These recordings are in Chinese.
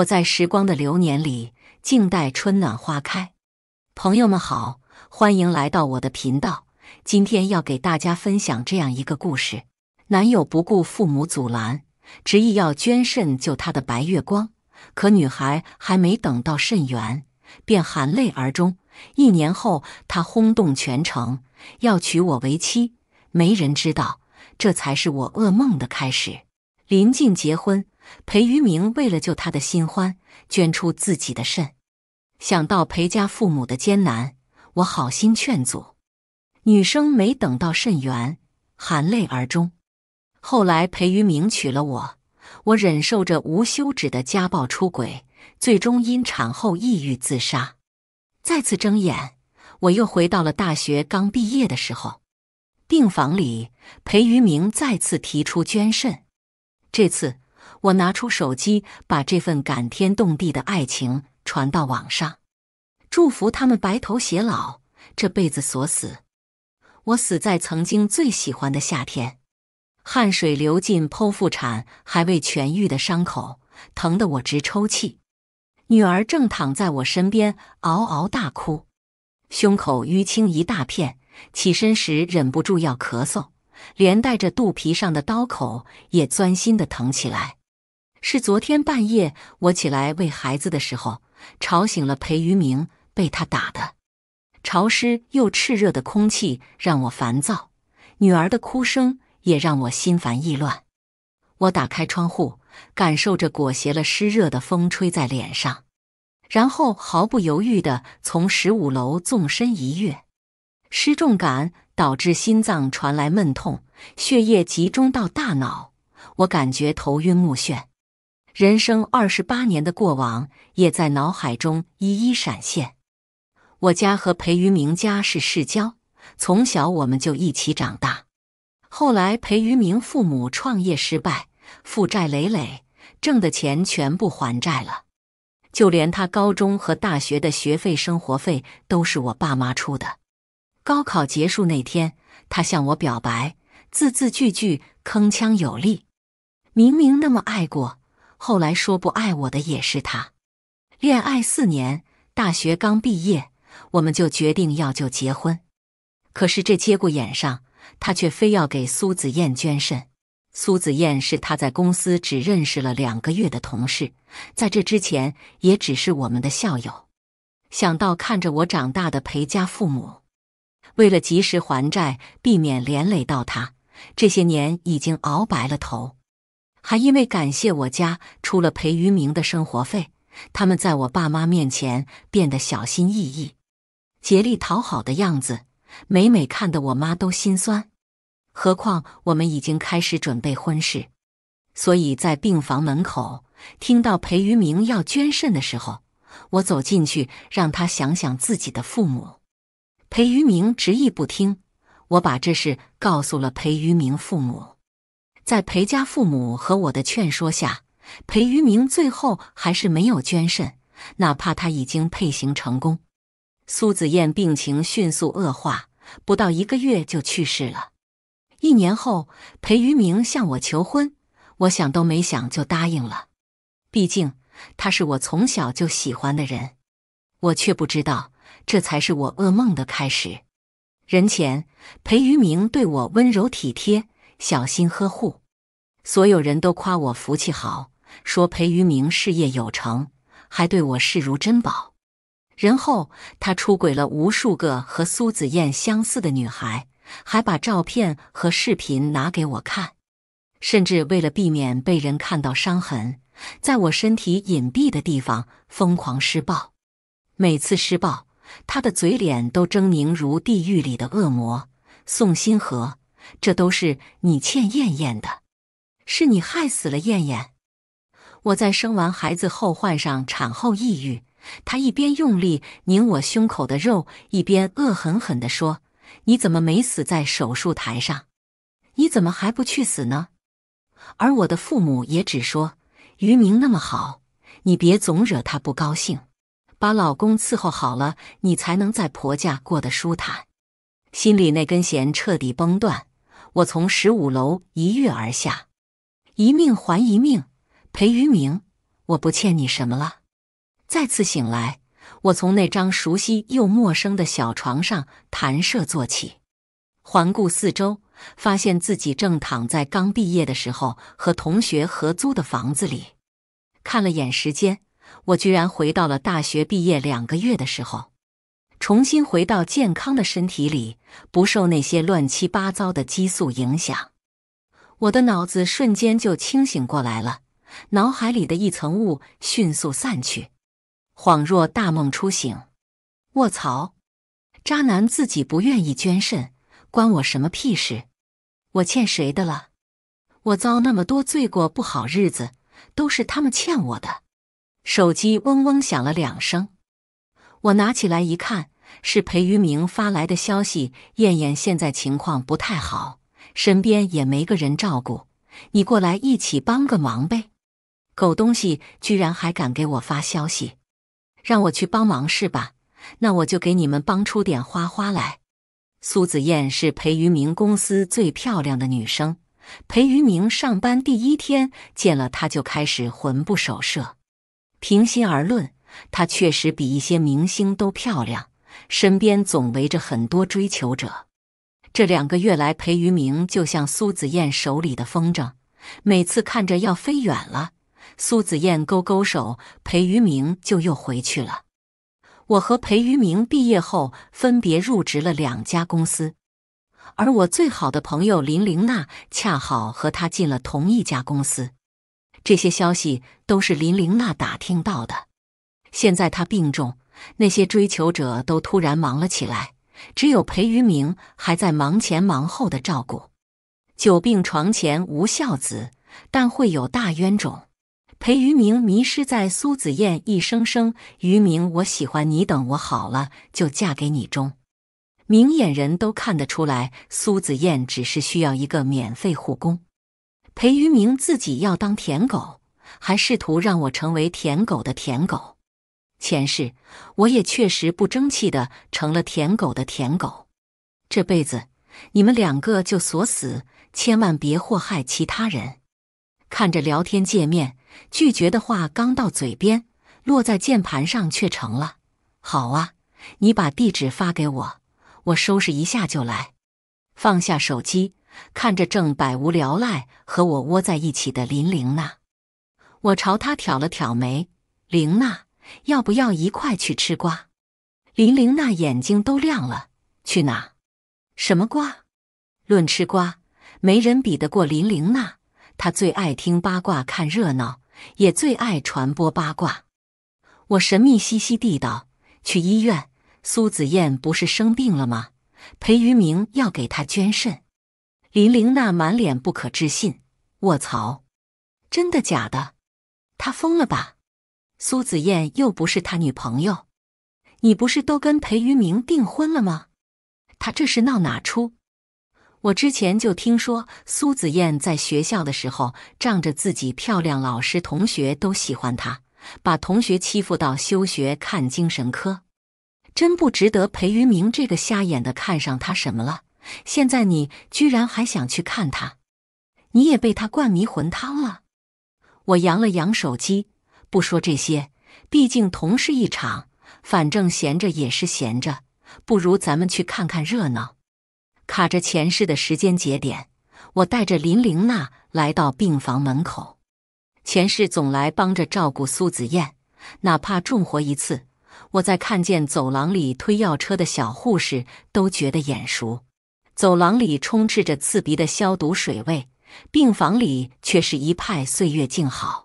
我在时光的流年里静待春暖花开。朋友们好，欢迎来到我的频道。今天要给大家分享这样一个故事：男友不顾父母阻拦，执意要捐肾救他的白月光。可女孩还没等到肾源，便含泪而终。一年后，他轰动全城，要娶我为妻。没人知道，这才是我噩梦的开始。临近结婚。裴于明为了救他的新欢，捐出自己的肾。想到裴家父母的艰难，我好心劝阻。女生没等到肾源，含泪而终。后来，裴于明娶了我，我忍受着无休止的家暴、出轨，最终因产后抑郁自杀。再次睁眼，我又回到了大学刚毕业的时候。病房里，裴于明再次提出捐肾，这次。我拿出手机，把这份感天动地的爱情传到网上，祝福他们白头偕老，这辈子锁死。我死在曾经最喜欢的夏天，汗水流进剖腹产还未痊愈的伤口，疼得我直抽泣。女儿正躺在我身边，嗷嗷大哭，胸口淤青一大片，起身时忍不住要咳嗽，连带着肚皮上的刀口也钻心的疼起来。是昨天半夜，我起来喂孩子的时候吵醒了裴于明，被他打的。潮湿又炽热的空气让我烦躁，女儿的哭声也让我心烦意乱。我打开窗户，感受着裹挟了湿热的风吹在脸上，然后毫不犹豫地从十五楼纵身一跃。失重感导致心脏传来闷痛，血液集中到大脑，我感觉头晕目眩。人生二十八年的过往也在脑海中一一闪现。我家和裴于明家是世交，从小我们就一起长大。后来裴于明父母创业失败，负债累累，挣的钱全部还债了，就连他高中和大学的学费、生活费都是我爸妈出的。高考结束那天，他向我表白，字字句句铿锵有力，明明那么爱过。后来说不爱我的也是他，恋爱四年，大学刚毕业，我们就决定要就结婚。可是这节骨眼上，他却非要给苏子燕捐肾。苏子燕是他在公司只认识了两个月的同事，在这之前也只是我们的校友。想到看着我长大的裴家父母，为了及时还债，避免连累到他，这些年已经熬白了头。还因为感谢我家出了裴于明的生活费，他们在我爸妈面前变得小心翼翼，竭力讨好的样子，每每看得我妈都心酸。何况我们已经开始准备婚事，所以在病房门口听到裴于明要捐肾的时候，我走进去让他想想自己的父母。裴于明执意不听，我把这事告诉了裴于明父母。在裴家父母和我的劝说下，裴于明最后还是没有捐肾，哪怕他已经配型成功。苏子燕病情迅速恶化，不到一个月就去世了。一年后，裴于明向我求婚，我想都没想就答应了，毕竟他是我从小就喜欢的人。我却不知道，这才是我噩梦的开始。人前，裴于明对我温柔体贴。小心呵护，所有人都夸我福气好，说裴于明事业有成，还对我视如珍宝。然后他出轨了无数个和苏子燕相似的女孩，还把照片和视频拿给我看，甚至为了避免被人看到伤痕，在我身体隐蔽的地方疯狂施暴。每次施暴，他的嘴脸都狰狞如地狱里的恶魔。宋新河。这都是你欠燕燕的，是你害死了燕燕。我在生完孩子后患上产后抑郁。他一边用力拧我胸口的肉，一边恶狠狠地说：“你怎么没死在手术台上？你怎么还不去死呢？”而我的父母也只说：“于明那么好，你别总惹他不高兴，把老公伺候好了，你才能在婆家过得舒坦。”心里那根弦彻底崩断。我从十五楼一跃而下，一命还一命，裴于明，我不欠你什么了。再次醒来，我从那张熟悉又陌生的小床上弹射坐起，环顾四周，发现自己正躺在刚毕业的时候和同学合租的房子里。看了眼时间，我居然回到了大学毕业两个月的时候。重新回到健康的身体里，不受那些乱七八糟的激素影响，我的脑子瞬间就清醒过来了，脑海里的一层雾迅速散去，恍若大梦初醒。卧槽！渣男自己不愿意捐肾，关我什么屁事？我欠谁的了？我遭那么多罪，过不好日子，都是他们欠我的。手机嗡嗡响了两声，我拿起来一看。是裴于明发来的消息，燕燕现在情况不太好，身边也没个人照顾，你过来一起帮个忙呗。狗东西居然还敢给我发消息，让我去帮忙是吧？那我就给你们帮出点花花来。苏子燕是裴于明公司最漂亮的女生，裴于明上班第一天见了她就开始魂不守舍。平心而论，她确实比一些明星都漂亮。身边总围着很多追求者。这两个月来，裴于明就像苏子燕手里的风筝，每次看着要飞远了，苏子燕勾勾手，裴于明就又回去了。我和裴于明毕业后分别入职了两家公司，而我最好的朋友林玲娜恰好和他进了同一家公司。这些消息都是林玲娜打听到的。现在她病重。那些追求者都突然忙了起来，只有裴于明还在忙前忙后的照顾。久病床前无孝子，但会有大冤种。裴于明迷失在苏子燕一声声“于明，我喜欢你，等我好了就嫁给你”中，明眼人都看得出来，苏子燕只是需要一个免费护工。裴于明自己要当舔狗，还试图让我成为舔狗的舔狗。前世我也确实不争气的，成了舔狗的舔狗。这辈子你们两个就锁死，千万别祸害其他人。看着聊天界面，拒绝的话刚到嘴边，落在键盘上却成了“好啊，你把地址发给我，我收拾一下就来。”放下手机，看着正百无聊赖和我窝在一起的林玲娜，我朝她挑了挑眉：“玲娜。”要不要一块去吃瓜？林玲娜眼睛都亮了。去哪？什么瓜？论吃瓜，没人比得过林玲娜。她最爱听八卦，看热闹，也最爱传播八卦。我神秘兮兮地道：“去医院，苏子燕不是生病了吗？裴于明要给她捐肾。”林玲娜满脸不可置信：“卧槽，真的假的？他疯了吧？”苏子燕又不是他女朋友，你不是都跟裴于明订婚了吗？他这是闹哪出？我之前就听说苏子燕在学校的时候仗着自己漂亮，老师同学都喜欢她，把同学欺负到休学看精神科，真不值得裴于明这个瞎眼的看上他什么了。现在你居然还想去看他，你也被他灌迷魂汤了。我扬了扬手机。不说这些，毕竟同事一场，反正闲着也是闲着，不如咱们去看看热闹。卡着前世的时间节点，我带着林玲娜来到病房门口。前世总来帮着照顾苏子燕，哪怕重活一次，我在看见走廊里推药车的小护士都觉得眼熟。走廊里充斥着刺鼻的消毒水味，病房里却是一派岁月静好。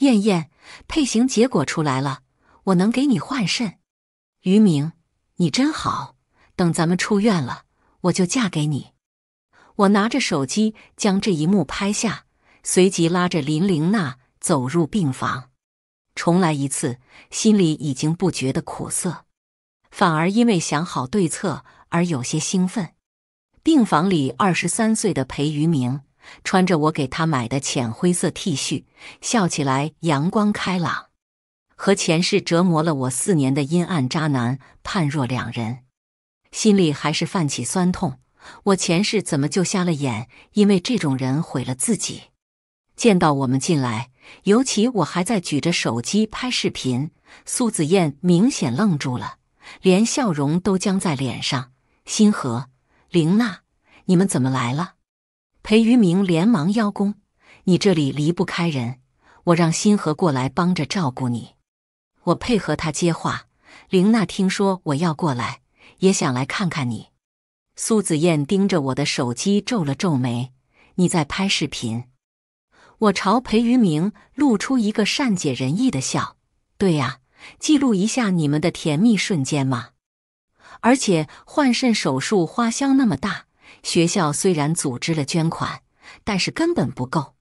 燕燕，配型结果出来了，我能给你换肾。于明，你真好，等咱们出院了，我就嫁给你。我拿着手机将这一幕拍下，随即拉着林玲娜走入病房。重来一次，心里已经不觉得苦涩，反而因为想好对策而有些兴奋。病房里，二十三岁的裴于明。穿着我给他买的浅灰色 T 恤，笑起来阳光开朗，和前世折磨了我四年的阴暗渣男判若两人，心里还是泛起酸痛。我前世怎么就瞎了眼？因为这种人毁了自己。见到我们进来，尤其我还在举着手机拍视频，苏子燕明显愣住了，连笑容都僵在脸上。星河、玲娜，你们怎么来了？裴于明连忙邀功：“你这里离不开人，我让馨和过来帮着照顾你。”我配合他接话：“玲娜听说我要过来，也想来看看你。”苏子燕盯着我的手机，皱了皱眉：“你在拍视频？”我朝裴于明露出一个善解人意的笑：“对呀，记录一下你们的甜蜜瞬间嘛。而且换肾手术花销那么大。”学校虽然组织了捐款，但是根本不够。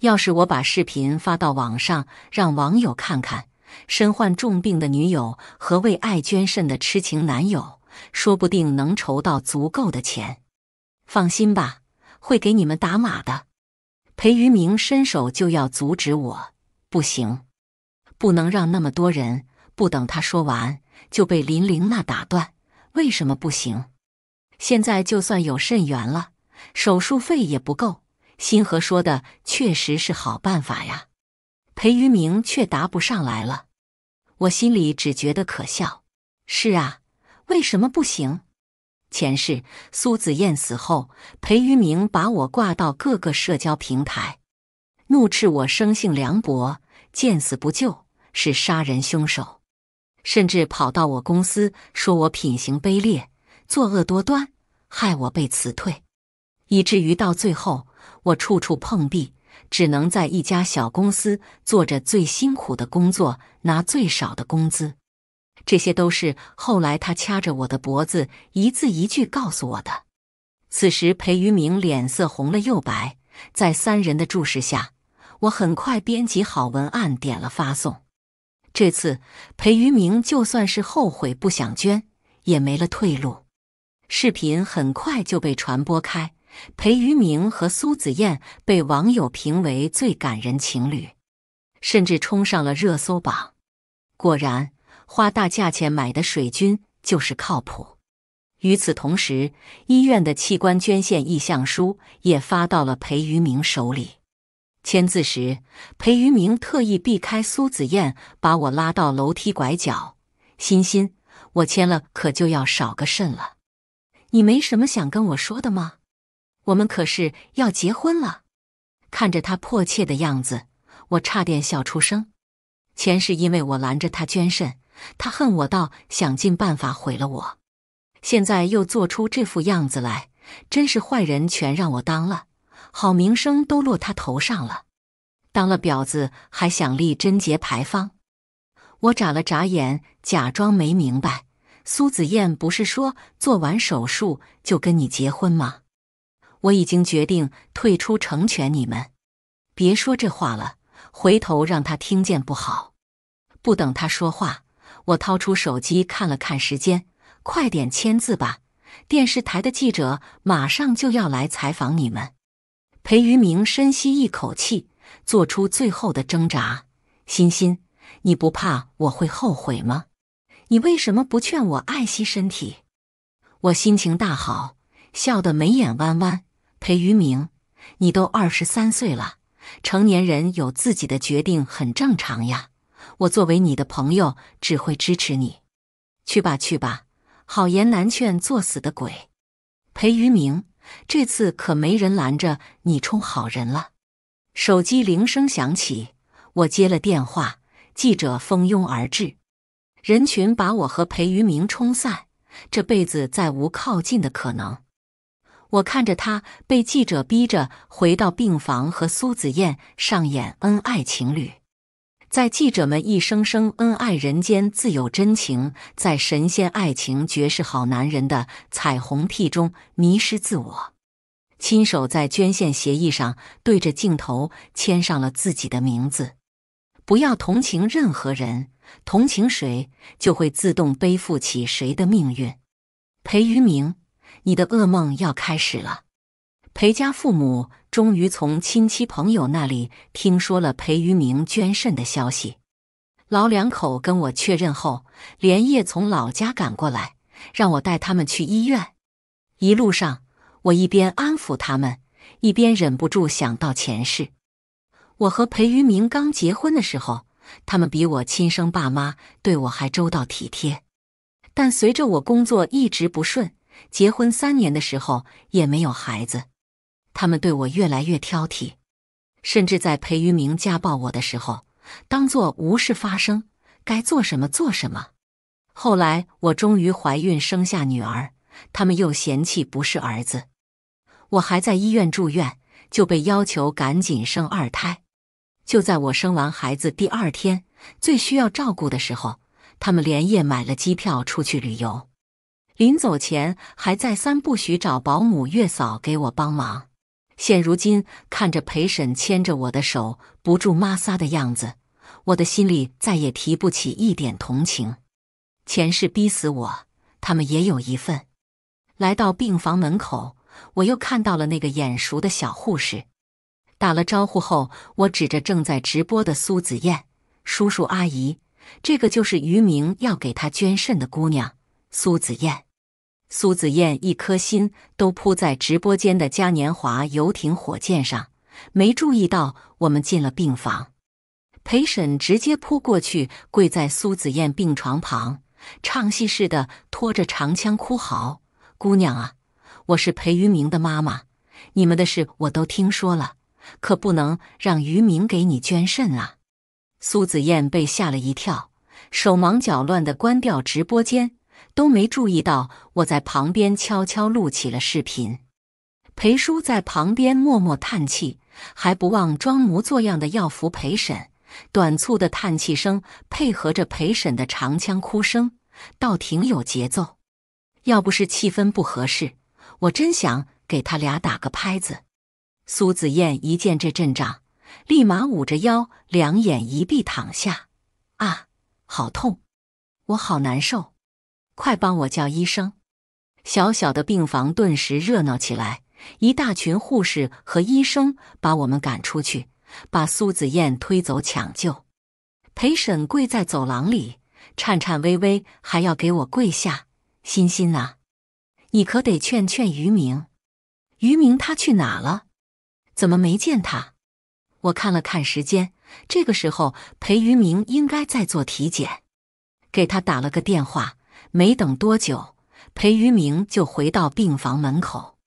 要是我把视频发到网上，让网友看看身患重病的女友和为爱捐肾的痴情男友，说不定能筹到足够的钱。放心吧，会给你们打码的。裴于明伸手就要阻止我，不行，不能让那么多人。不等他说完，就被林玲娜打断。为什么不行？现在就算有肾源了，手术费也不够。新和说的确实是好办法呀，裴于明却答不上来了。我心里只觉得可笑。是啊，为什么不行？前世苏子燕死后，裴于明把我挂到各个社交平台，怒斥我生性凉薄，见死不救是杀人凶手，甚至跑到我公司说我品行卑劣。作恶多端，害我被辞退，以至于到最后我处处碰壁，只能在一家小公司做着最辛苦的工作，拿最少的工资。这些都是后来他掐着我的脖子，一字一句告诉我的。此时，裴于明脸色红了又白，在三人的注视下，我很快编辑好文案，点了发送。这次，裴于明就算是后悔不想捐，也没了退路。视频很快就被传播开，裴于明和苏子燕被网友评为最感人情侣，甚至冲上了热搜榜。果然，花大价钱买的水军就是靠谱。与此同时，医院的器官捐献意向书也发到了裴于明手里。签字时，裴于明特意避开苏子燕，把我拉到楼梯拐角：“欣欣，我签了，可就要少个肾了。”你没什么想跟我说的吗？我们可是要结婚了。看着他迫切的样子，我差点笑出声。前世因为我拦着他捐肾，他恨我到想尽办法毁了我。现在又做出这副样子来，真是坏人全让我当了，好名声都落他头上了。当了婊子还想立贞洁牌坊？我眨了眨眼，假装没明白。苏子燕不是说做完手术就跟你结婚吗？我已经决定退出，成全你们。别说这话了，回头让他听见不好。不等他说话，我掏出手机看了看时间，快点签字吧。电视台的记者马上就要来采访你们。裴于明深吸一口气，做出最后的挣扎。欣欣，你不怕我会后悔吗？你为什么不劝我爱惜身体？我心情大好，笑得眉眼弯弯。裴于明，你都二十三岁了，成年人有自己的决定很正常呀。我作为你的朋友，只会支持你。去吧去吧，好言难劝作死的鬼。裴于明，这次可没人拦着你充好人了。手机铃声响起，我接了电话，记者蜂拥而至。人群把我和裴于明冲散，这辈子再无靠近的可能。我看着他被记者逼着回到病房，和苏子燕上演恩爱情侣，在记者们一声声“恩爱人间自有真情，在神仙爱情绝世好男人”的彩虹屁中迷失自我，亲手在捐献协议上对着镜头签上了自己的名字。不要同情任何人，同情谁就会自动背负起谁的命运。裴于明，你的噩梦要开始了。裴家父母终于从亲戚朋友那里听说了裴于明捐肾的消息，老两口跟我确认后，连夜从老家赶过来，让我带他们去医院。一路上，我一边安抚他们，一边忍不住想到前世。我和裴于明刚结婚的时候，他们比我亲生爸妈对我还周到体贴。但随着我工作一直不顺，结婚三年的时候也没有孩子，他们对我越来越挑剔。甚至在裴于明家暴我的时候，当做无事发生，该做什么做什么。后来我终于怀孕生下女儿，他们又嫌弃不是儿子。我还在医院住院，就被要求赶紧生二胎。就在我生完孩子第二天，最需要照顾的时候，他们连夜买了机票出去旅游，临走前还再三不许找保姆、月嫂给我帮忙。现如今看着陪审牵着我的手不住抹撒的样子，我的心里再也提不起一点同情。前世逼死我，他们也有一份。来到病房门口，我又看到了那个眼熟的小护士。打了招呼后，我指着正在直播的苏子燕，叔叔阿姨，这个就是余明要给他捐肾的姑娘苏子燕。苏子燕一颗心都扑在直播间的嘉年华、游艇、火箭上，没注意到我们进了病房。陪审直接扑过去，跪在苏子燕病床旁，唱戏似的拖着长腔哭嚎：“姑娘啊，我是裴于明的妈妈，你们的事我都听说了。”可不能让渔民给你捐肾啊！苏子燕被吓了一跳，手忙脚乱的关掉直播间，都没注意到我在旁边悄悄录起了视频。裴叔在旁边默默叹气，还不忘装模作样的要扶陪审，短促的叹气声配合着陪审的长腔哭声，倒挺有节奏。要不是气氛不合适，我真想给他俩打个拍子。苏子燕一见这阵仗，立马捂着腰，两眼一闭躺下。啊，好痛！我好难受！快帮我叫医生！小小的病房顿时热闹起来，一大群护士和医生把我们赶出去，把苏子燕推走抢救。裴审跪在走廊里，颤颤巍巍，还要给我跪下。欣欣呐，你可得劝劝于明。于明他去哪了？怎么没见他？我看了看时间，这个时候裴于明应该在做体检。给他打了个电话，没等多久，裴于明就回到病房门口。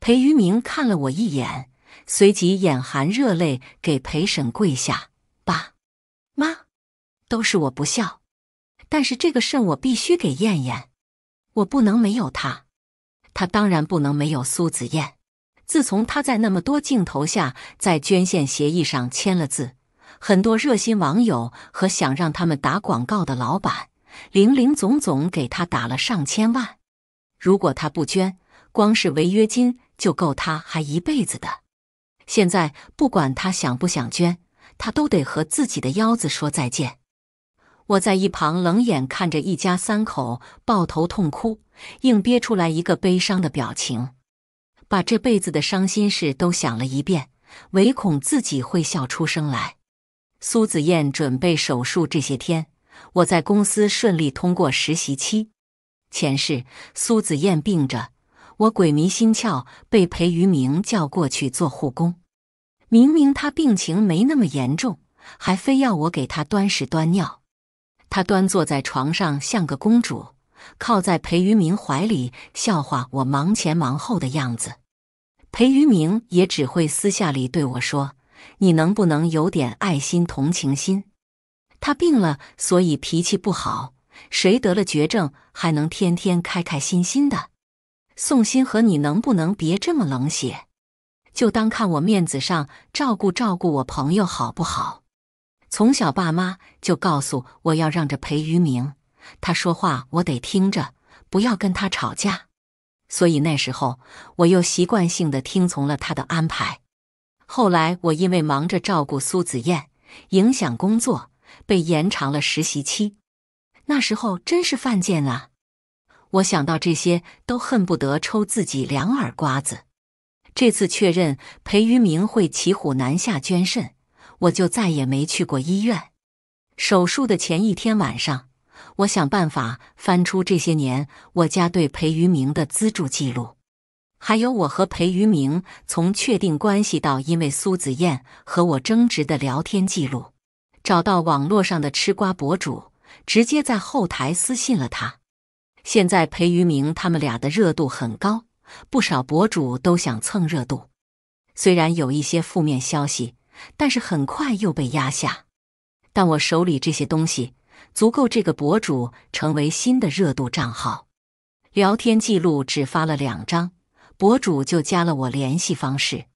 裴于明看了我一眼，随即眼含热泪给裴婶跪下：“爸妈，都是我不孝。但是这个肾我必须给燕燕，我不能没有她，她当然不能没有苏子燕。”自从他在那么多镜头下在捐献协议上签了字，很多热心网友和想让他们打广告的老板，零零总总给他打了上千万。如果他不捐，光是违约金就够他还一辈子的。现在不管他想不想捐，他都得和自己的腰子说再见。我在一旁冷眼看着一家三口抱头痛哭，硬憋出来一个悲伤的表情。把这辈子的伤心事都想了一遍，唯恐自己会笑出声来。苏子燕准备手术这些天，我在公司顺利通过实习期。前世苏子燕病着，我鬼迷心窍被裴于明叫过去做护工。明明他病情没那么严重，还非要我给他端屎端尿。他端坐在床上像个公主，靠在裴于明怀里，笑话我忙前忙后的样子。裴于明也只会私下里对我说：“你能不能有点爱心、同情心？他病了，所以脾气不好。谁得了绝症还能天天开开心心的？”宋鑫和你能不能别这么冷血？就当看我面子上照顾照顾我朋友好不好？从小爸妈就告诉我要让着裴于明，他说话我得听着，不要跟他吵架。所以那时候，我又习惯性的听从了他的安排。后来我因为忙着照顾苏子燕，影响工作，被延长了实习期。那时候真是犯贱啊！我想到这些，都恨不得抽自己两耳瓜子。这次确认裴于明会骑虎难下捐肾，我就再也没去过医院。手术的前一天晚上。我想办法翻出这些年我家对裴于明的资助记录，还有我和裴于明从确定关系到因为苏子燕和我争执的聊天记录，找到网络上的吃瓜博主，直接在后台私信了他。现在裴于明他们俩的热度很高，不少博主都想蹭热度。虽然有一些负面消息，但是很快又被压下。但我手里这些东西。足够这个博主成为新的热度账号。聊天记录只发了两张，博主就加了我联系方式，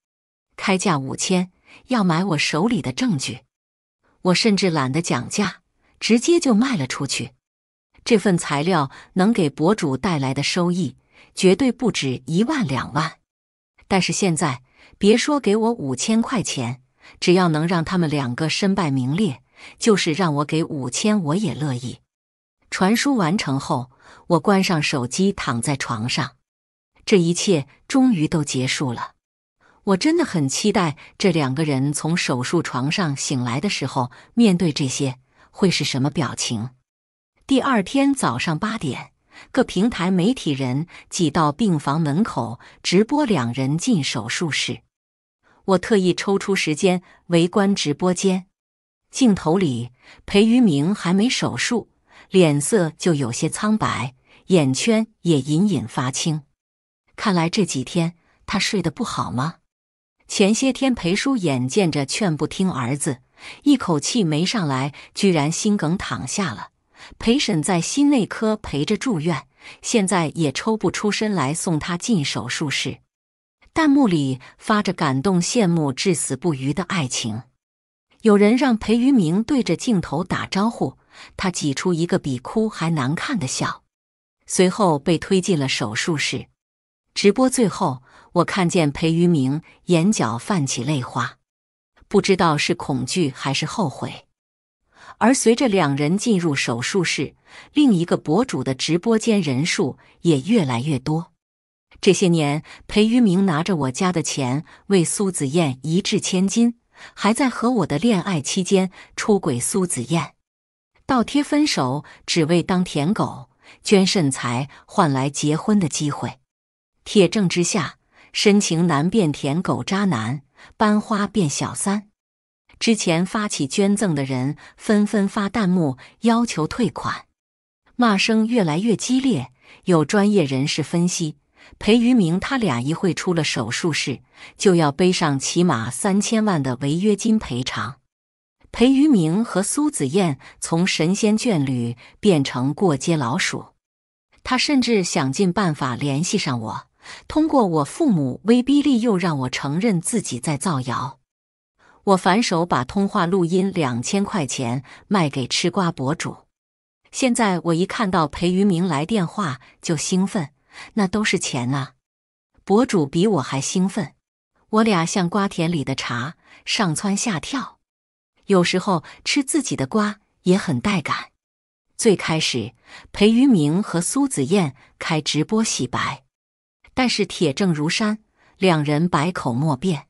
开价五千要买我手里的证据。我甚至懒得讲价，直接就卖了出去。这份材料能给博主带来的收益，绝对不止一万两万。但是现在，别说给我五千块钱，只要能让他们两个身败名裂。就是让我给五千，我也乐意。传输完成后，我关上手机，躺在床上。这一切终于都结束了。我真的很期待这两个人从手术床上醒来的时候，面对这些会是什么表情。第二天早上八点，各平台媒体人挤到病房门口直播两人进手术室。我特意抽出时间围观直播间。镜头里，裴于明还没手术，脸色就有些苍白，眼圈也隐隐发青。看来这几天他睡得不好吗？前些天裴叔眼见着劝不听儿子，一口气没上来，居然心梗躺下了。裴婶在心内科陪着住院，现在也抽不出身来送他进手术室。弹幕里发着感动、羡慕、至死不渝的爱情。有人让裴于明对着镜头打招呼，他挤出一个比哭还难看的笑，随后被推进了手术室。直播最后，我看见裴于明眼角泛起泪花，不知道是恐惧还是后悔。而随着两人进入手术室，另一个博主的直播间人数也越来越多。这些年，裴于明拿着我家的钱为苏子燕一掷千金。还在和我的恋爱期间出轨苏子燕，倒贴分手只为当舔狗，捐肾才换来结婚的机会。铁证之下，深情难辨舔狗渣男，班花变小三。之前发起捐赠的人纷纷发弹幕要求退款，骂声越来越激烈。有专业人士分析。裴于明，他俩一会出了手术室，就要背上起码三千万的违约金赔偿。裴于明和苏子燕从神仙眷侣变成过街老鼠。他甚至想尽办法联系上我，通过我父母威逼利诱，让我承认自己在造谣。我反手把通话录音两千块钱卖给吃瓜博主。现在我一看到裴于明来电话就兴奋。那都是钱啊！博主比我还兴奋，我俩像瓜田里的茶，上蹿下跳。有时候吃自己的瓜也很带感。最开始裴于明和苏子燕开直播洗白，但是铁证如山，两人百口莫辩，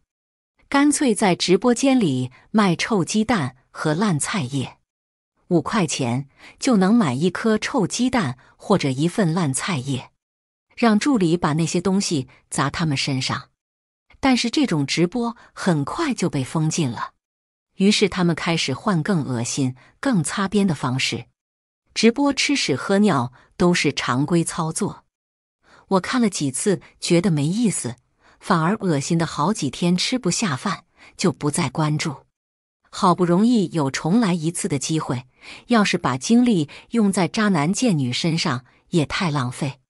干脆在直播间里卖臭鸡蛋和烂菜叶，五块钱就能买一颗臭鸡蛋或者一份烂菜叶。让助理把那些东西砸他们身上，但是这种直播很快就被封禁了。于是他们开始换更恶心、更擦边的方式，直播吃屎喝尿都是常规操作。我看了几次，觉得没意思，反而恶心的好几天吃不下饭，就不再关注。好不容易有重来一次的机会，要是把精力用在渣男贱女身上，也太浪费。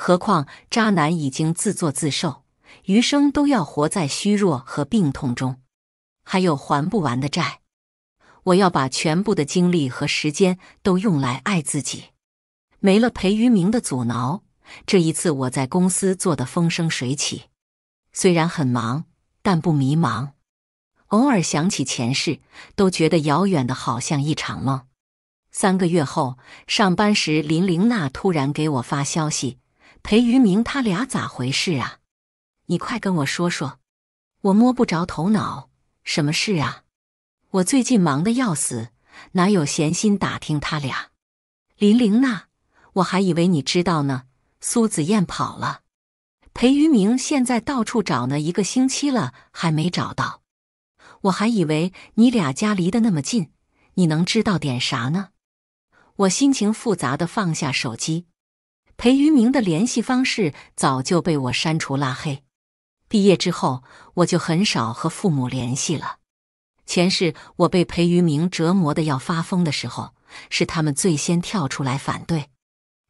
何况渣男已经自作自受，余生都要活在虚弱和病痛中，还有还不完的债。我要把全部的精力和时间都用来爱自己。没了裴于明的阻挠，这一次我在公司做得风生水起。虽然很忙，但不迷茫。偶尔想起前世，都觉得遥远的，好像一场梦。三个月后上班时，林玲娜突然给我发消息。裴于明，他俩咋回事啊？你快跟我说说，我摸不着头脑。什么事啊？我最近忙的要死，哪有闲心打听他俩？林玲呐，我还以为你知道呢。苏子燕跑了，裴于明现在到处找呢，一个星期了还没找到。我还以为你俩家离得那么近，你能知道点啥呢？我心情复杂的放下手机。裴于明的联系方式早就被我删除拉黑。毕业之后，我就很少和父母联系了。前世我被裴于明折磨的要发疯的时候，是他们最先跳出来反对。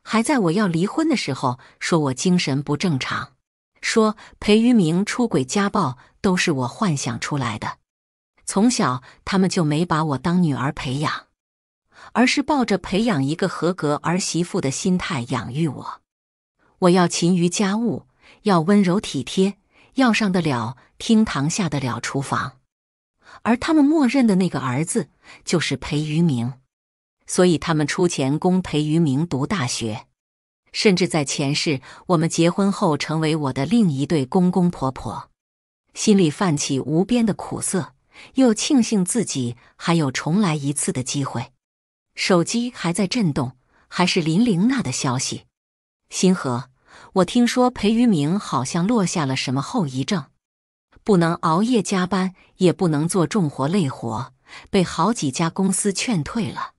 还在我要离婚的时候，说我精神不正常，说裴于明出轨、家暴都是我幻想出来的。从小，他们就没把我当女儿培养。而是抱着培养一个合格儿媳妇的心态养育我，我要勤于家务，要温柔体贴，要上得了厅堂，下得了厨房。而他们默认的那个儿子就是裴于明，所以他们出钱供裴于明读大学，甚至在前世我们结婚后，成为我的另一对公公婆婆。心里泛起无边的苦涩，又庆幸自己还有重来一次的机会。手机还在震动，还是林玲娜的消息。星河，我听说裴于明好像落下了什么后遗症，不能熬夜加班，也不能做重活累活，被好几家公司劝退了。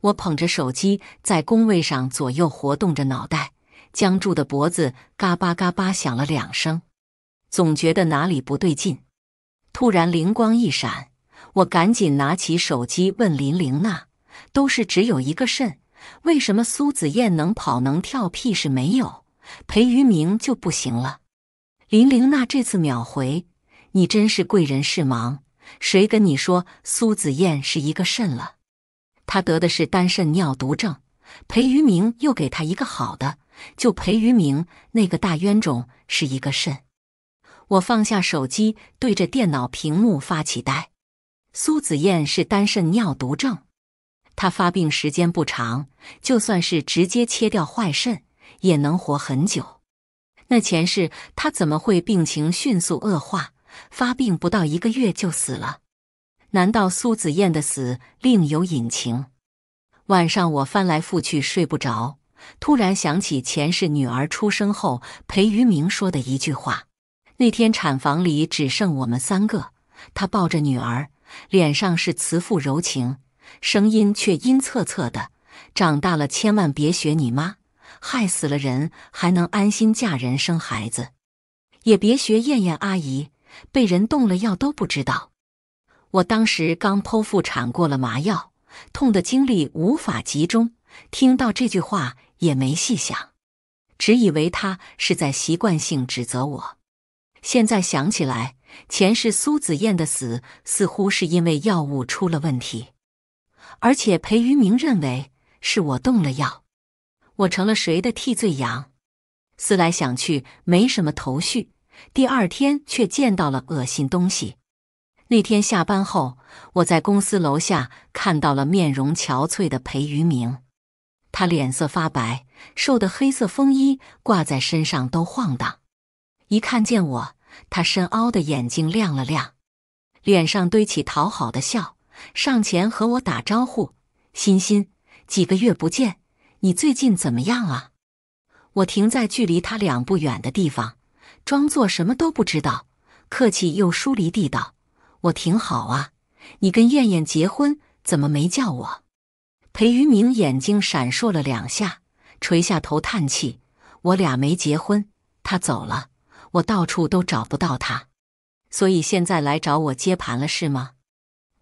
我捧着手机在工位上左右活动着脑袋，僵住的脖子嘎巴嘎巴响了两声，总觉得哪里不对劲。突然灵光一闪，我赶紧拿起手机问林玲娜。都是只有一个肾，为什么苏子燕能跑能跳屁事没有？裴于明就不行了。林玲娜这次秒回，你真是贵人是忙，谁跟你说苏子燕是一个肾了？他得的是单肾尿毒症。裴于明又给他一个好的，就裴于明那个大冤种是一个肾。我放下手机，对着电脑屏幕发起呆。苏子燕是单肾尿毒症。他发病时间不长，就算是直接切掉坏肾，也能活很久。那前世他怎么会病情迅速恶化，发病不到一个月就死了？难道苏子燕的死另有隐情？晚上我翻来覆去睡不着，突然想起前世女儿出生后，裴于明说的一句话。那天产房里只剩我们三个，他抱着女儿，脸上是慈父柔情。声音却阴恻恻的。长大了千万别学你妈，害死了人还能安心嫁人生孩子，也别学燕燕阿姨，被人动了药都不知道。我当时刚剖腹产过了麻药，痛的精力无法集中，听到这句话也没细想，只以为她是在习惯性指责我。现在想起来，前世苏子燕的死似乎是因为药物出了问题。而且裴于明认为是我动了药，我成了谁的替罪羊？思来想去，没什么头绪。第二天却见到了恶心东西。那天下班后，我在公司楼下看到了面容憔悴的裴于明，他脸色发白，瘦的黑色风衣挂在身上都晃荡。一看见我，他深凹的眼睛亮了亮，脸上堆起讨好的笑。上前和我打招呼，欣欣，几个月不见，你最近怎么样啊？我停在距离他两步远的地方，装作什么都不知道，客气又疏离地道：“我挺好啊，你跟艳艳结婚怎么没叫我？”裴于明眼睛闪烁了两下，垂下头叹气：“我俩没结婚，他走了，我到处都找不到他，所以现在来找我接盘了，是吗？”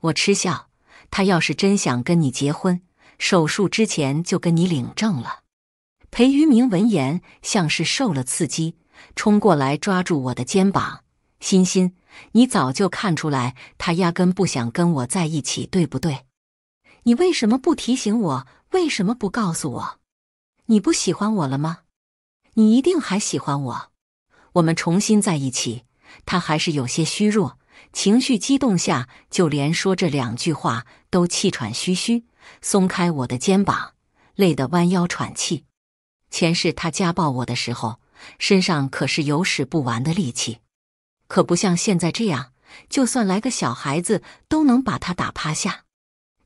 我嗤笑，他要是真想跟你结婚，手术之前就跟你领证了。裴于明闻言，像是受了刺激，冲过来抓住我的肩膀：“欣欣，你早就看出来，他压根不想跟我在一起，对不对？你为什么不提醒我？为什么不告诉我？你不喜欢我了吗？你一定还喜欢我，我们重新在一起。”他还是有些虚弱。情绪激动下，就连说这两句话都气喘吁吁，松开我的肩膀，累得弯腰喘气。前世他家暴我的时候，身上可是有使不完的力气，可不像现在这样，就算来个小孩子都能把他打趴下。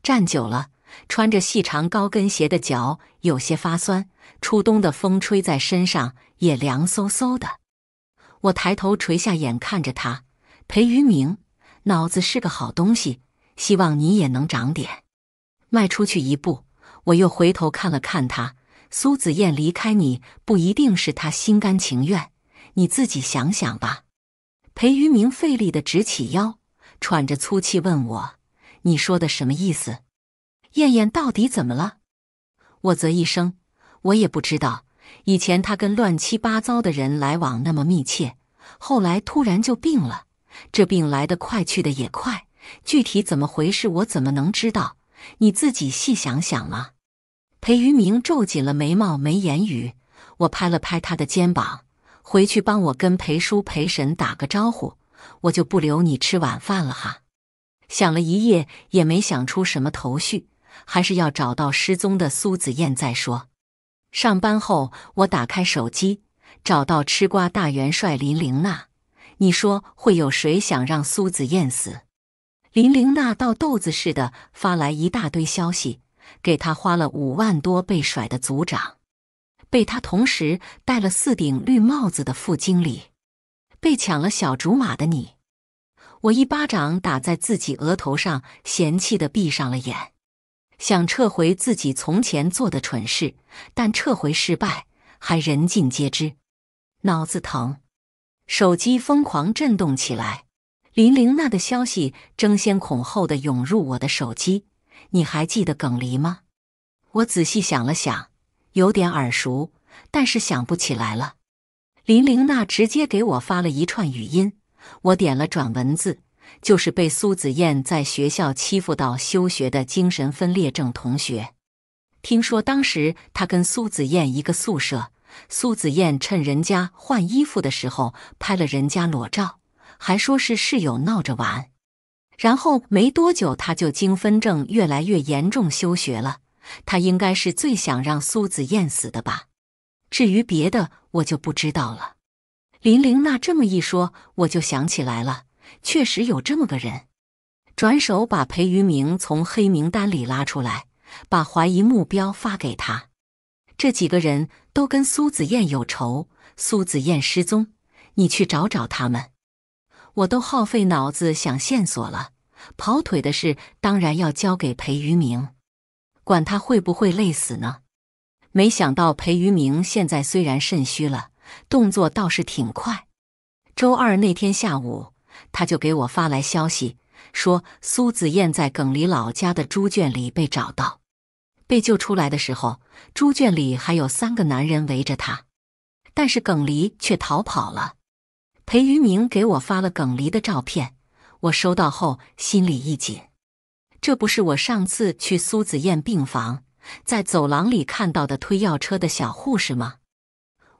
站久了，穿着细长高跟鞋的脚有些发酸，初冬的风吹在身上也凉飕飕的。我抬头，垂下眼看着他。裴于明，脑子是个好东西，希望你也能长点。迈出去一步，我又回头看了看他。苏子燕离开你不一定是他心甘情愿，你自己想想吧。裴于明费力的直起腰，喘着粗气问我：“你说的什么意思？燕燕到底怎么了？”我啧一声：“我也不知道。以前她跟乱七八糟的人来往那么密切，后来突然就病了。”这病来得快，去得也快，具体怎么回事，我怎么能知道？你自己细想想嘛。裴于明皱紧了眉毛，没言语。我拍了拍他的肩膀，回去帮我跟裴叔、裴婶打个招呼，我就不留你吃晚饭了哈。想了一夜也没想出什么头绪，还是要找到失踪的苏子燕再说。上班后，我打开手机，找到吃瓜大元帅林玲娜。你说会有谁想让苏子燕死？林玲娜倒豆子似的发来一大堆消息，给他花了五万多被甩的组长，被他同时戴了四顶绿帽子的副经理，被抢了小竹马的你，我一巴掌打在自己额头上，嫌弃的闭上了眼，想撤回自己从前做的蠢事，但撤回失败，还人尽皆知，脑子疼。手机疯狂震动起来，林玲娜的消息争先恐后的涌入我的手机。你还记得耿黎吗？我仔细想了想，有点耳熟，但是想不起来了。林玲娜直接给我发了一串语音，我点了转文字，就是被苏子燕在学校欺负到休学的精神分裂症同学。听说当时他跟苏子燕一个宿舍。苏子燕趁人家换衣服的时候拍了人家裸照，还说是室友闹着玩。然后没多久，他就精分症越来越严重，休学了。他应该是最想让苏子燕死的吧？至于别的，我就不知道了。林玲娜这么一说，我就想起来了，确实有这么个人。转手把裴于明从黑名单里拉出来，把怀疑目标发给他。这几个人都跟苏子燕有仇，苏子燕失踪，你去找找他们。我都耗费脑子想线索了，跑腿的事当然要交给裴于明，管他会不会累死呢？没想到裴于明现在虽然肾虚了，动作倒是挺快。周二那天下午，他就给我发来消息，说苏子燕在耿黎老家的猪圈里被找到。被救出来的时候，猪圈里还有三个男人围着他，但是耿黎却逃跑了。裴于明给我发了耿黎的照片，我收到后心里一紧，这不是我上次去苏子燕病房，在走廊里看到的推药车的小护士吗？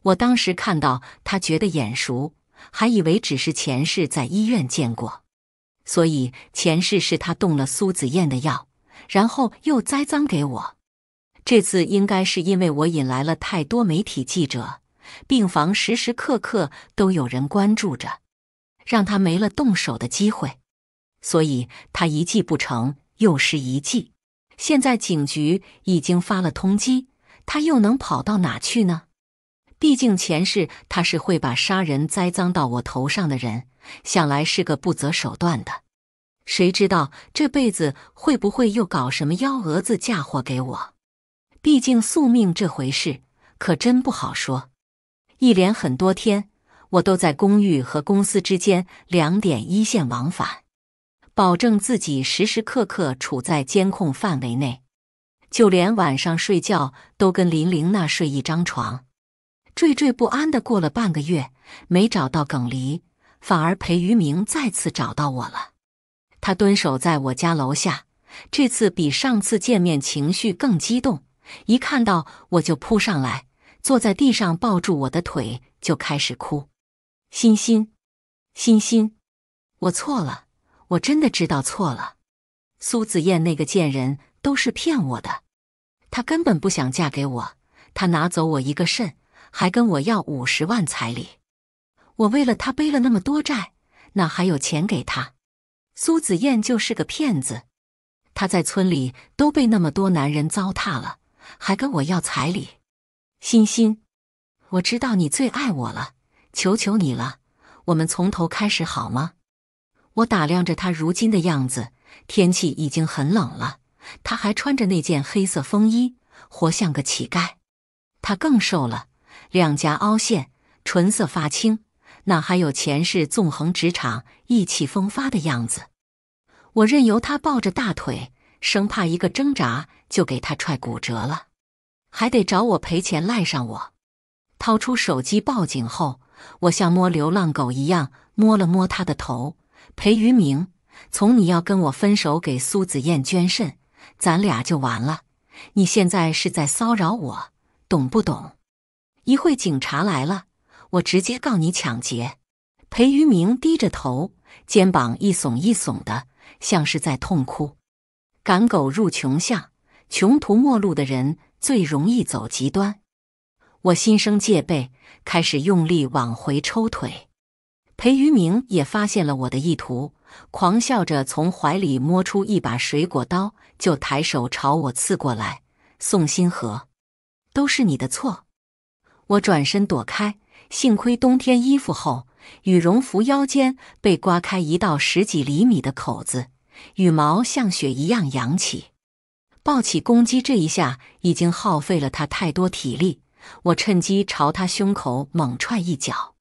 我当时看到他觉得眼熟，还以为只是前世在医院见过，所以前世是他动了苏子燕的药，然后又栽赃给我。这次应该是因为我引来了太多媒体记者，病房时时刻刻都有人关注着，让他没了动手的机会，所以他一计不成又失一计。现在警局已经发了通缉，他又能跑到哪去呢？毕竟前世他是会把杀人栽赃到我头上的人，想来是个不择手段的。谁知道这辈子会不会又搞什么幺蛾子嫁祸给我？毕竟宿命这回事可真不好说。一连很多天，我都在公寓和公司之间两点一线往返，保证自己时时刻刻处在监控范围内。就连晚上睡觉都跟林玲娜睡一张床，惴惴不安的过了半个月，没找到耿黎，反而裴于明再次找到我了。他蹲守在我家楼下，这次比上次见面情绪更激动。一看到我就扑上来，坐在地上抱住我的腿就开始哭，欣欣，欣欣，我错了，我真的知道错了。苏子燕那个贱人都是骗我的，她根本不想嫁给我，她拿走我一个肾，还跟我要五十万彩礼。我为了她背了那么多债，哪还有钱给她？苏子燕就是个骗子，她在村里都被那么多男人糟蹋了。还跟我要彩礼，欣欣，我知道你最爱我了，求求你了，我们从头开始好吗？我打量着他如今的样子，天气已经很冷了，他还穿着那件黑色风衣，活像个乞丐。他更瘦了，两颊凹陷，唇色发青，哪还有前世纵横职场、意气风发的样子？我任由他抱着大腿。生怕一个挣扎就给他踹骨折了，还得找我赔钱赖上我。掏出手机报警后，我像摸流浪狗一样摸了摸他的头。裴于明，从你要跟我分手给苏子燕捐肾，咱俩就完了。你现在是在骚扰我，懂不懂？一会警察来了，我直接告你抢劫。裴于明低着头，肩膀一耸一耸的，像是在痛哭。赶狗入穷巷，穷途末路的人最容易走极端。我心生戒备，开始用力往回抽腿。裴于明也发现了我的意图，狂笑着从怀里摸出一把水果刀，就抬手朝我刺过来。宋新河，都是你的错！我转身躲开，幸亏冬天衣服厚，羽绒服腰间被刮开一道十几厘米的口子。羽毛像雪一样扬起，抱起公鸡这一下已经耗费了他太多体力。我趁机朝他胸口猛踹一脚，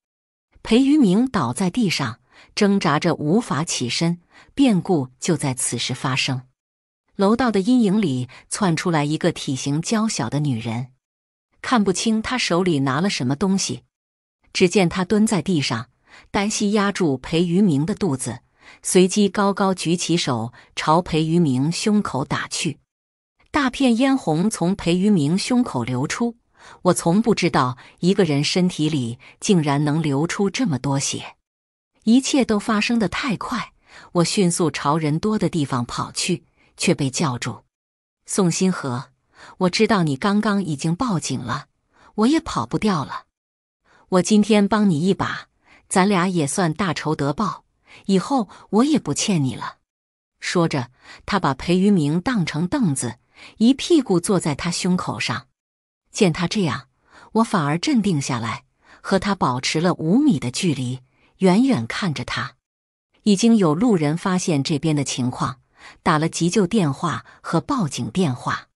裴于明倒在地上，挣扎着无法起身。变故就在此时发生，楼道的阴影里窜出来一个体型娇小的女人，看不清她手里拿了什么东西。只见她蹲在地上，单膝压住裴于明的肚子。随即高高举起手，朝裴于明胸口打去，大片嫣红从裴于明胸口流出。我从不知道一个人身体里竟然能流出这么多血。一切都发生的太快，我迅速朝人多的地方跑去，却被叫住。宋新河，我知道你刚刚已经报警了，我也跑不掉了。我今天帮你一把，咱俩也算大仇得报。以后我也不欠你了。”说着，他把裴于明当成凳子，一屁股坐在他胸口上。见他这样，我反而镇定下来，和他保持了五米的距离，远远看着他。已经有路人发现这边的情况，打了急救电话和报警电话。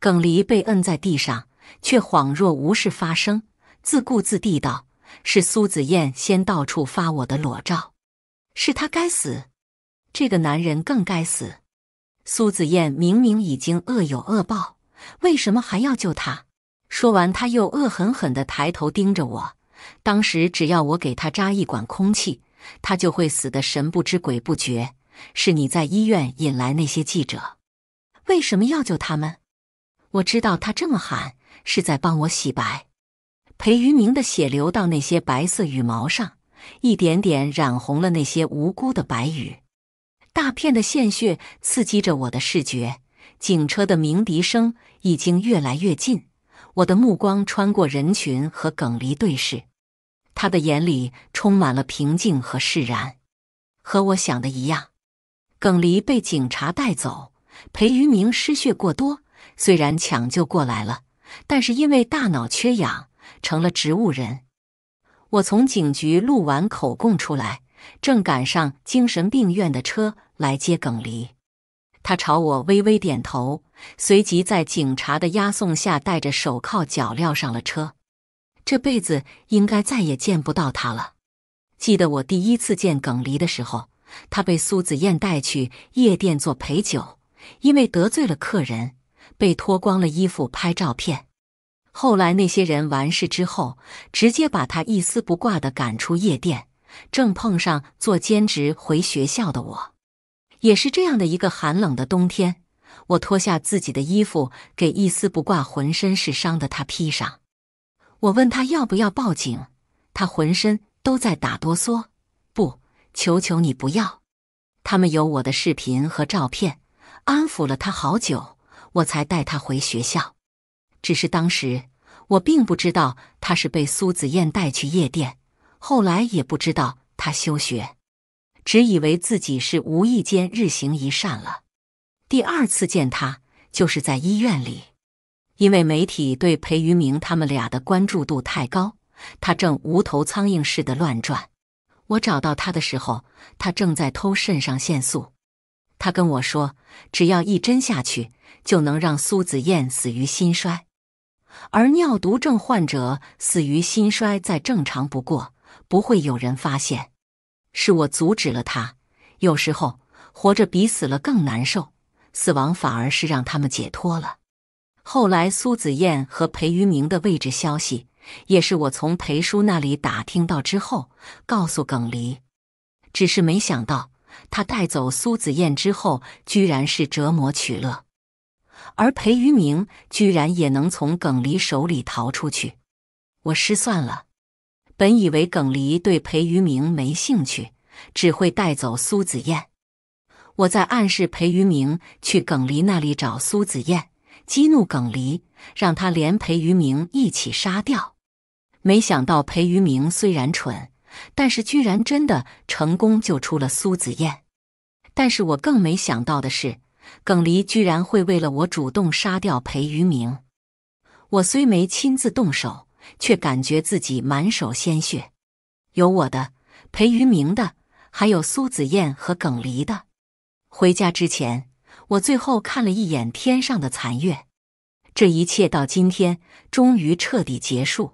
耿黎被摁在地上，却恍若无事发生，自顾自地道：“是苏子燕先到处发我的裸照。”是他该死，这个男人更该死。苏子燕明明已经恶有恶报，为什么还要救他？说完，他又恶狠狠地抬头盯着我。当时只要我给他扎一管空气，他就会死的神不知鬼不觉。是你在医院引来那些记者，为什么要救他们？我知道他这么喊是在帮我洗白。裴于明的血流到那些白色羽毛上。一点点染红了那些无辜的白羽，大片的鲜血刺激着我的视觉。警车的鸣笛声已经越来越近，我的目光穿过人群和耿黎对视，他的眼里充满了平静和释然。和我想的一样，耿黎被警察带走。裴于明失血过多，虽然抢救过来了，但是因为大脑缺氧，成了植物人。我从警局录完口供出来，正赶上精神病院的车来接耿黎。他朝我微微点头，随即在警察的押送下，戴着手铐脚镣上了车。这辈子应该再也见不到他了。记得我第一次见耿黎的时候，他被苏子燕带去夜店做陪酒，因为得罪了客人，被脱光了衣服拍照片。后来那些人完事之后，直接把他一丝不挂的赶出夜店。正碰上做兼职回学校的我，也是这样的一个寒冷的冬天。我脱下自己的衣服给一丝不挂、浑身是伤的他披上。我问他要不要报警，他浑身都在打哆嗦，不，求求你不要。他们有我的视频和照片，安抚了他好久，我才带他回学校。只是当时我并不知道他是被苏子燕带去夜店，后来也不知道他休学，只以为自己是无意间日行一善了。第二次见他就是在医院里，因为媒体对裴于明他们俩的关注度太高，他正无头苍蝇似的乱转。我找到他的时候，他正在偷肾上腺素。他跟我说，只要一针下去，就能让苏子燕死于心衰。而尿毒症患者死于心衰，再正常不过，不会有人发现。是我阻止了他。有时候活着比死了更难受，死亡反而是让他们解脱了。后来苏子燕和裴于明的位置消息，也是我从裴叔那里打听到之后告诉耿黎。只是没想到，他带走苏子燕之后，居然是折磨取乐。而裴于明居然也能从耿黎手里逃出去，我失算了。本以为耿黎对裴于明没兴趣，只会带走苏子燕。我在暗示裴于明去耿黎那里找苏子燕，激怒耿黎，让他连裴于明一起杀掉。没想到裴于明虽然蠢，但是居然真的成功救出了苏子燕。但是我更没想到的是。耿黎居然会为了我主动杀掉裴于明，我虽没亲自动手，却感觉自己满手鲜血，有我的，裴于明的，还有苏子燕和耿黎的。回家之前，我最后看了一眼天上的残月，这一切到今天终于彻底结束。